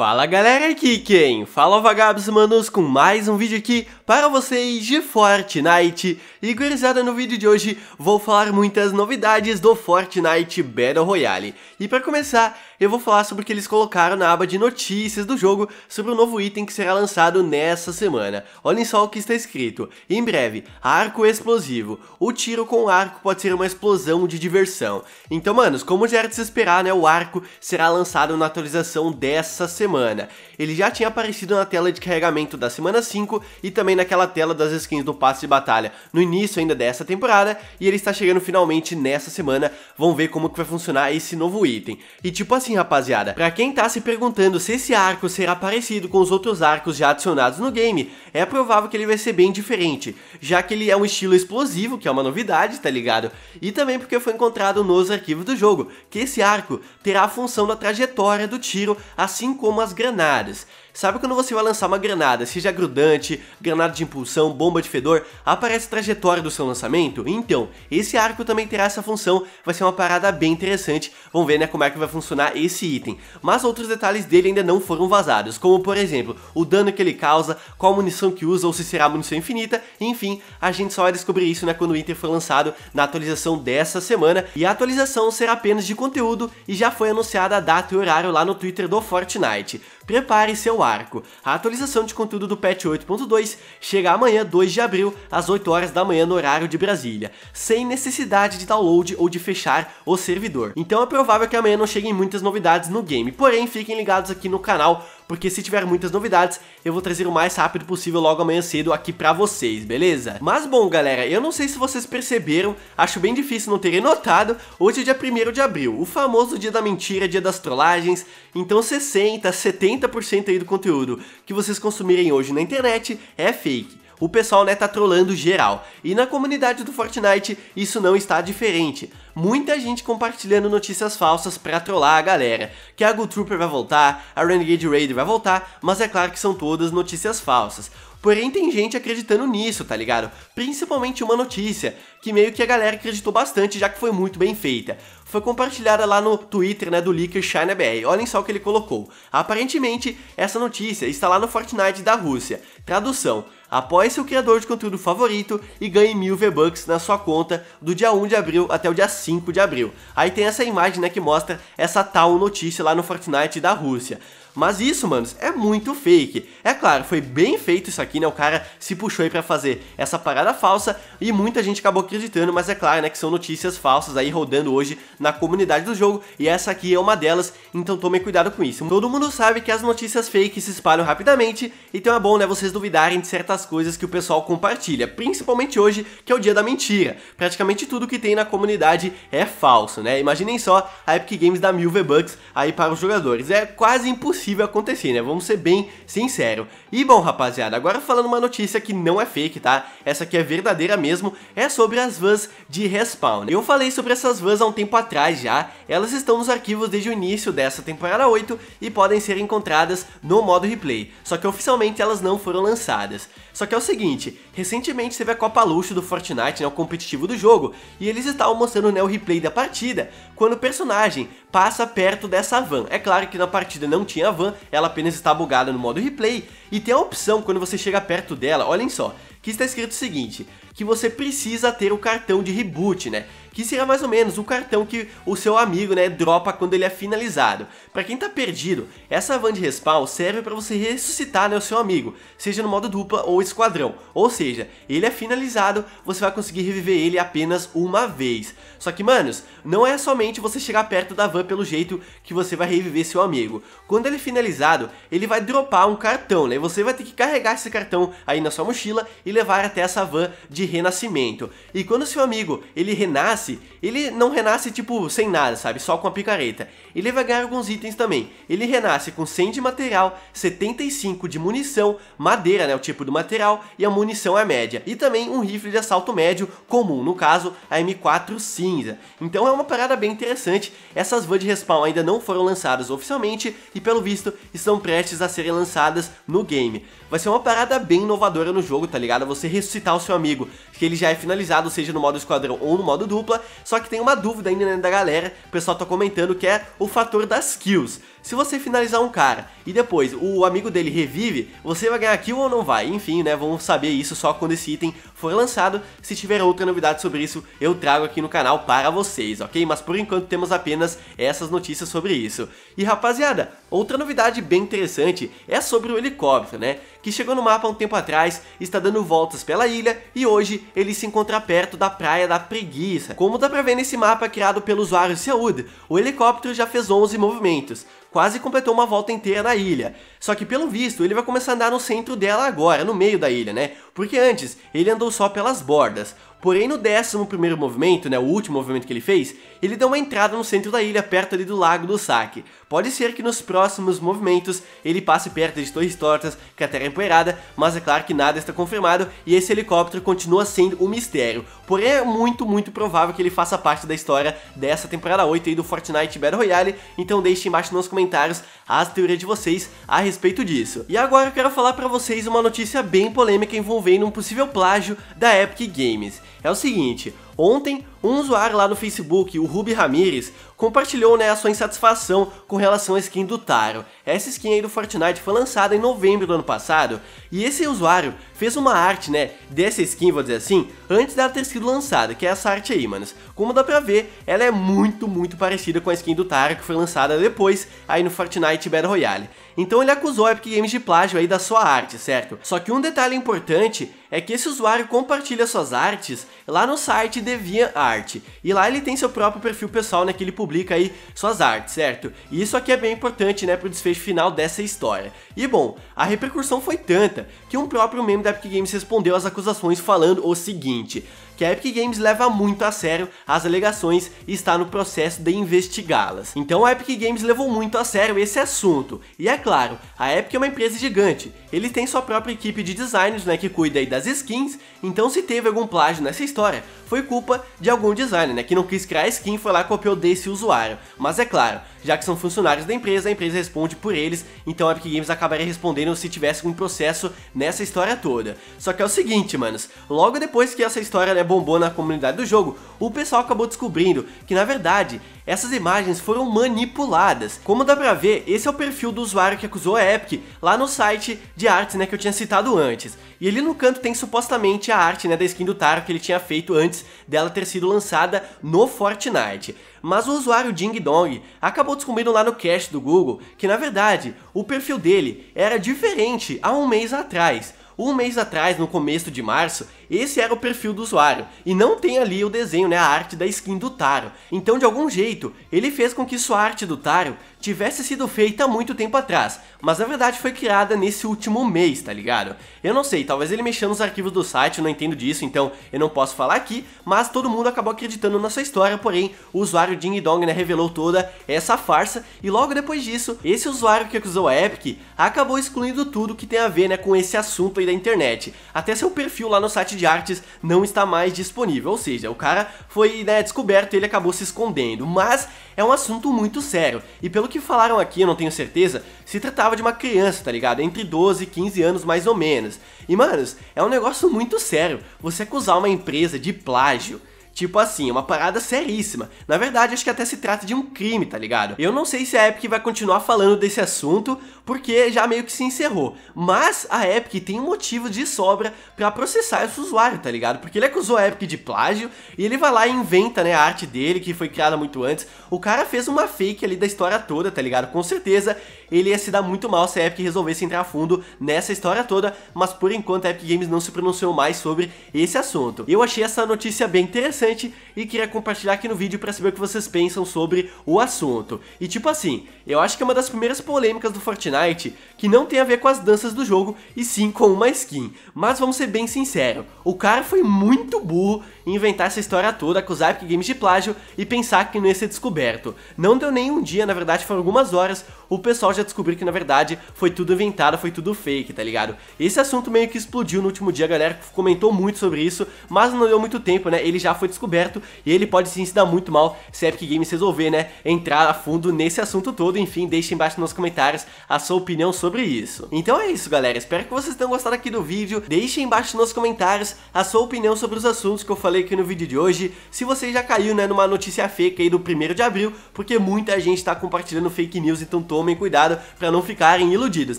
Fala galera, aqui quem? Fala vagabos manos com mais um vídeo aqui para vocês de Fortnite E gurizada, no vídeo de hoje vou falar muitas novidades do Fortnite Battle Royale E para começar, eu vou falar sobre o que eles colocaram na aba de notícias do jogo sobre o novo item que será lançado nessa semana. Olhem só o que está escrito. Em breve, arco explosivo. O tiro com arco pode ser uma explosão de diversão. Então, manos, como já era de se esperar, né, o arco será lançado na atualização dessa semana. Ele já tinha aparecido na tela de carregamento da semana 5 e também naquela tela das skins do passe de batalha no início ainda dessa temporada e ele está chegando finalmente nessa semana. Vão ver como que vai funcionar esse novo item. E tipo assim, assim, rapaziada, pra quem tá se perguntando se esse arco será parecido com os outros arcos já adicionados no game, é provável que ele vai ser bem diferente, já que ele é um estilo explosivo, que é uma novidade, tá ligado? E também porque foi encontrado nos arquivos do jogo, que esse arco terá a função da trajetória do tiro, assim como as granadas. Sabe quando você vai lançar uma granada, seja grudante, granada de impulsão, bomba de fedor, aparece a trajetória do seu lançamento? Então, esse arco também terá essa função, vai ser uma parada bem interessante, vamos ver né, como é que vai funcionar esse item. Mas outros detalhes dele ainda não foram vazados, como por exemplo, o dano que ele causa, qual munição que usa ou se será munição infinita, enfim, a gente só vai descobrir isso né, quando o item for lançado na atualização dessa semana, e a atualização será apenas de conteúdo e já foi anunciada a data e horário lá no Twitter do Fortnite. Prepare seu arco barco. A atualização de conteúdo do patch 8.2 chega amanhã, 2 de abril, às 8 horas da manhã no horário de Brasília, sem necessidade de download ou de fechar o servidor. Então é provável que amanhã não cheguem muitas novidades no game, porém fiquem ligados aqui no canal porque se tiver muitas novidades, eu vou trazer o mais rápido possível logo amanhã cedo aqui pra vocês, beleza? Mas bom, galera, eu não sei se vocês perceberam, acho bem difícil não terem notado, hoje é dia 1 de abril, o famoso dia da mentira, dia das trollagens, então 60%, 70% aí do conteúdo que vocês consumirem hoje na internet é fake o pessoal né, tá trolando geral. E na comunidade do Fortnite isso não está diferente muita gente compartilhando notícias falsas pra trollar a galera, que a Go Trooper vai voltar, a Renegade Raider vai voltar, mas é claro que são todas notícias falsas. Porém, tem gente acreditando nisso, tá ligado? Principalmente uma notícia, que meio que a galera acreditou bastante, já que foi muito bem feita. Foi compartilhada lá no Twitter, né, do leaker ChinaBR. Olhem só o que ele colocou. Aparentemente, essa notícia está lá no Fortnite da Rússia. Tradução. Apoie seu criador de conteúdo favorito e ganhe mil V-Bucks na sua conta do dia 1 de abril até o dia 5 de abril. Aí tem essa imagem, né, que mostra essa tal notícia lá no Fortnite da Rússia. Mas isso, manos, é muito fake. É claro, foi bem feito isso aqui, né? O cara se puxou aí pra fazer essa parada falsa e muita gente acabou acreditando, mas é claro, né, que são notícias falsas aí rodando hoje na comunidade do jogo e essa aqui é uma delas, então tomem cuidado com isso. Todo mundo sabe que as notícias fake se espalham rapidamente, então é bom, né, vocês duvidarem de certas coisas que o pessoal compartilha, principalmente hoje, que é o dia da mentira. Praticamente tudo que tem na comunidade é falso, né? Imaginem só a Epic Games dar mil V-Bucks aí para os jogadores. É quase impossível possível acontecer, né? Vamos ser bem sinceros. E bom, rapaziada, agora falando uma notícia que não é fake, tá? Essa aqui é verdadeira mesmo, é sobre as vans de respawn. Eu falei sobre essas vans há um tempo atrás já, elas estão nos arquivos desde o início dessa temporada 8 e podem ser encontradas no modo replay, só que oficialmente elas não foram lançadas. Só que é o seguinte, Recentemente teve a Copa Luxo do Fortnite, né, o competitivo do jogo, e eles estavam mostrando né, o replay da partida, quando o personagem passa perto dessa van. É claro que na partida não tinha van, ela apenas está bugada no modo replay, e tem a opção quando você chega perto dela, olhem só, que está escrito o seguinte, que você precisa ter o cartão de reboot, né? Que será mais ou menos o cartão que o seu amigo, né, dropa quando ele é finalizado. Para quem tá perdido, essa van de respawn serve para você ressuscitar, né, o seu amigo, seja no modo dupla ou esquadrão. Ou seja, ele é finalizado, você vai conseguir reviver ele apenas uma vez. Só que, manos, não é somente você chegar perto da van pelo jeito que você vai reviver seu amigo. Quando ele é finalizado, ele vai dropar um cartão, né? E você vai ter que carregar esse cartão aí na sua mochila e levar até essa van de de renascimento. E quando seu amigo, ele renasce, ele não renasce tipo sem nada, sabe? Só com a picareta. Ele vai ganhar alguns itens também. Ele renasce com 100 de material, 75 de munição, madeira, né, o tipo do material, e a munição é média. E também um rifle de assalto médio comum, no caso, a M4 cinza. Então é uma parada bem interessante. Essas van de respawn ainda não foram lançadas oficialmente e pelo visto estão prestes a serem lançadas no game. Vai ser uma parada bem inovadora no jogo, tá ligado? Você ressuscitar o seu amigo que ele já é finalizado, seja no modo esquadrão ou no modo dupla, só que tem uma dúvida ainda né, da galera, o pessoal tá comentando que é o fator das kills. Se você finalizar um cara e depois o amigo dele revive, você vai ganhar kill ou não vai? Enfim, né, vamos saber isso só quando esse item for lançado. Se tiver outra novidade sobre isso, eu trago aqui no canal para vocês, ok? Mas por enquanto temos apenas essas notícias sobre isso. E rapaziada, outra novidade bem interessante é sobre o helicóptero, né? Que chegou no mapa um tempo atrás, está dando voltas pela ilha e hoje ele se encontra perto da Praia da Preguiça. Como dá pra ver nesse mapa criado pelo usuário Seud, o helicóptero já fez 11 movimentos, quase completou uma volta inteira na ilha. Só que pelo visto, ele vai começar a andar no centro dela agora, no meio da ilha, né? Porque antes, ele andou só pelas bordas, porém no 11 primeiro movimento, né, o último movimento que ele fez, ele deu uma entrada no centro da ilha, perto ali do Lago do Saque. Pode ser que nos próximos movimentos ele passe perto de Torres Tortas, a é terra Empoeirada, mas é claro que nada está confirmado e esse helicóptero continua sendo um mistério. Porém é muito, muito provável que ele faça parte da história dessa temporada 8 aí do Fortnite Battle Royale, então deixe embaixo nos comentários as teorias de vocês a respeito disso. E agora eu quero falar para vocês uma notícia bem polêmica envolvendo envolvendo um possível plágio da Epic Games. É o seguinte, ontem um usuário lá no Facebook, o Ruby Ramires, compartilhou né, a sua insatisfação com relação à skin do Taro. Essa skin aí do Fortnite foi lançada em novembro do ano passado, e esse usuário fez uma arte, né, dessa skin, vou dizer assim, antes dela ter sido lançada, que é essa arte aí, manos. Como dá pra ver, ela é muito, muito parecida com a skin do Taro que foi lançada depois, aí no Fortnite Battle Royale. Então ele acusou a Epic Games de plágio aí da sua arte, certo? Só que um detalhe importante é que esse usuário compartilha suas artes lá no site DeviantArt. E lá ele tem seu próprio perfil pessoal, né, que ele publica aí suas artes, certo? E isso aqui é bem importante, né, pro desfecho final dessa história. E bom, a repercussão foi tanta que um próprio membro da Epic Games respondeu às acusações falando o seguinte: que a Epic Games leva muito a sério as alegações e está no processo de investigá-las. Então a Epic Games levou muito a sério esse assunto. E é claro, a Epic é uma empresa gigante, eles têm sua própria equipe de designers né, que cuida aí das skins, então se teve algum plágio nessa história, foi culpa de algum designer né, que não quis criar skin foi lá e copiou desse usuário. Mas é claro, já que são funcionários da empresa, a empresa responde por eles, então a Epic Games acabaria respondendo se tivesse um processo nessa história toda. Só que é o seguinte, manos, logo depois que essa história né, bombou na comunidade do jogo, o pessoal acabou descobrindo que na verdade essas imagens foram manipuladas. Como dá pra ver, esse é o perfil do usuário que acusou a Epic lá no site de artes né, que eu tinha citado antes. E ele no canto tem supostamente a arte né, da skin do Taro que ele tinha feito antes dela ter sido lançada no Fortnite. Mas o usuário Ding Dong acabou descobrindo lá no cache do Google que na verdade o perfil dele era diferente há um mês atrás. Um mês atrás, no começo de março, esse era o perfil do usuário, e não tem ali o desenho, né, a arte da skin do Taro. Então, de algum jeito, ele fez com que sua arte do Taro tivesse sido feita há muito tempo atrás, mas na verdade foi criada nesse último mês, tá ligado? Eu não sei, talvez ele mexeu nos arquivos do site, eu não entendo disso, então eu não posso falar aqui, mas todo mundo acabou acreditando na sua história, porém o usuário Ding Dong né, revelou toda essa farsa e logo depois disso, esse usuário que acusou a Epic acabou excluindo tudo que tem a ver né, com esse assunto aí da internet, até seu perfil lá no site de artes não está mais disponível. Ou seja, o cara foi né, descoberto e ele acabou se escondendo. Mas é um assunto muito sério. E pelo que falaram aqui, eu não tenho certeza, se tratava de uma criança, tá ligado? Entre 12 e 15 anos mais ou menos. E manos, é um negócio muito sério você acusar uma empresa de plágio Tipo assim, é uma parada seríssima. Na verdade, acho que até se trata de um crime, tá ligado? Eu não sei se a Epic vai continuar falando desse assunto, porque já meio que se encerrou. Mas a Epic tem um motivo de sobra para processar esse usuário, tá ligado? Porque ele acusou a Epic de plágio e ele vai lá e inventa, né, a arte dele, que foi criada muito antes. O cara fez uma fake ali da história toda, tá ligado? Com certeza ele ia se dar muito mal se a Epic resolvesse entrar a fundo nessa história toda, mas por enquanto a Epic Games não se pronunciou mais sobre esse assunto. Eu achei essa notícia bem interessante e queria compartilhar aqui no vídeo para saber o que vocês pensam sobre o assunto. E tipo assim, eu acho que é uma das primeiras polêmicas do Fortnite que não tem a ver com as danças do jogo e sim com uma skin. Mas vamos ser bem sinceros, o cara foi muito burro em inventar essa história toda, acusar a Epic Games de plágio e pensar que não ia ser descoberto. Não deu nem um dia, na verdade foram algumas horas, o pessoal já já descobrir que na verdade foi tudo inventado, foi tudo fake, tá ligado? Esse assunto meio que explodiu no último dia, a galera comentou muito sobre isso, mas não deu muito tempo, né? Ele já foi descoberto e ele pode sim se dar muito mal se a Epic Games resolver, né? Entrar a fundo nesse assunto todo, enfim, deixe embaixo nos comentários a sua opinião sobre isso. Então é isso, galera, espero que vocês tenham gostado aqui do vídeo, deixe embaixo nos comentários a sua opinião sobre os assuntos que eu falei aqui no vídeo de hoje, se você já caiu, né, numa notícia fake aí do 1 de abril, porque muita gente tá compartilhando fake news, então tomem cuidado cuidado para não ficarem iludidos,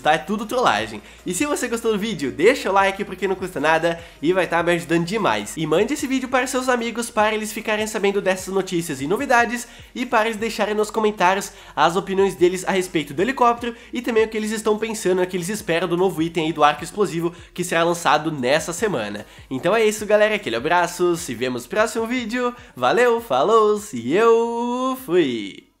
tá? É tudo trollagem. E se você gostou do vídeo, deixa o like porque não custa nada e vai estar tá me ajudando demais. E mande esse vídeo para seus amigos para eles ficarem sabendo dessas notícias e novidades e para eles deixarem nos comentários as opiniões deles a respeito do helicóptero e também o que eles estão pensando, o que eles esperam do novo item aí do arco explosivo que será lançado nessa semana. Então é isso galera, aquele abraço, se vemos no próximo vídeo, valeu, falou e eu fui!